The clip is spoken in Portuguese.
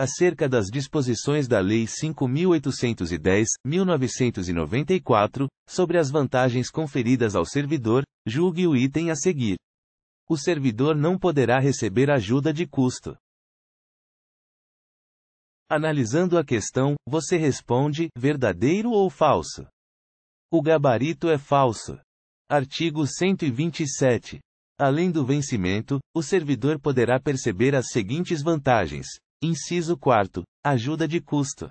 acerca das disposições da Lei 5810/1994, sobre as vantagens conferidas ao servidor, julgue o item a seguir. O servidor não poderá receber ajuda de custo. Analisando a questão, você responde: verdadeiro ou falso? O gabarito é falso. Artigo 127. Além do vencimento, o servidor poderá perceber as seguintes vantagens: Inciso 4. Ajuda de custo.